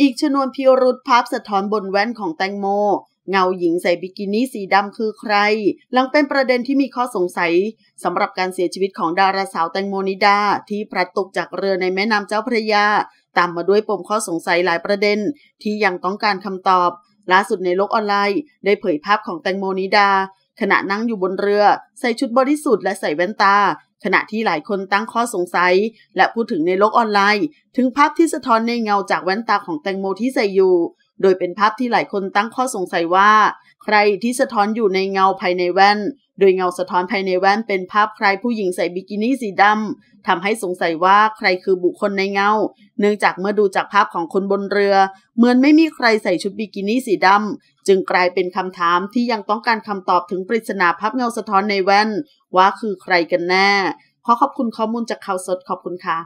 อีกชนวนพิรุธภาพสะท้อนบนแว่นของแตงโม เงาหญิงใส่บิกินี่สีดำคือใคร หลังเป็นประเด็นที่มีข้อสงสัยสำหรับการเสียชีวิตของดาราสาวแตงโมนิดาที่พลัดตกจากเรือในแม่น้ำเจ้าพระยา ตามมาด้วยปมข้อสงสัยหลายประเด็นที่ยังต้องการคำตอบ ล่าสุดในโลกออนไลน์ได้เผยภาพของแตงโมนิดา ขณะนั่งอยู่บนเรือใส่ชุดบริสุทธิ์และใส่แว่นตาขณะที่หลายคนตั้งข้อสงสัย และพูดถึงในโลกออนไลน์ ถึงภาพที่สะท้อนในเงาจากแว่นตาของแตงโมที่ใส่อยู่ โดยเป็นภาพที่หลายคนตั้งข้อสงสัยว่า ใครที่สะท้อนอยู่ในเงาภายในแว่นโดยเงาสะท้อนภายในแว่น เป็นภาพใครผู้หญิงใส่บิกินี่สีดำทำให้สงสัยว่าใครคือบุคคลในเงา เนื่องจากเมื่อดูจากภาพของคนบนเรือเหมือนไม่มีใครใส่ชุดบิกินี่สีดำ จึงกลายเป็นคำถามที่ยังต้องการคำตอบถึงปริศนาภาพเงาสะท้อนในแว่น ว่าคือใครกันแน่ ขอขอบคุณข้อมูลจากข่าวสดขอบคุณค่ะ